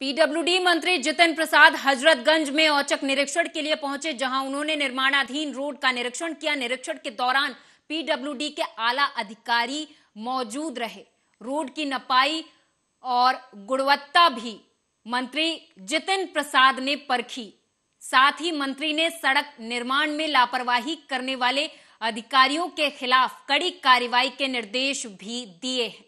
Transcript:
PWD मंत्री जितिन प्रसाद हजरतगंज में औचक निरीक्षण के लिए पहुंचे जहां उन्होंने निर्माणाधीन रोड का निरीक्षण किया निरीक्षण के दौरान पीडब्ल्यूडी के आला अधिकारी मौजूद रहे रोड की नपाई और गुणवत्ता भी मंत्री जितिन प्रसाद ने परखी साथ ही मंत्री ने सड़क निर्माण में लापरवाही करने वाले अधिकारियों के खिलाफ कड़ी कार्रवाई के निर्देश भी दिए हैं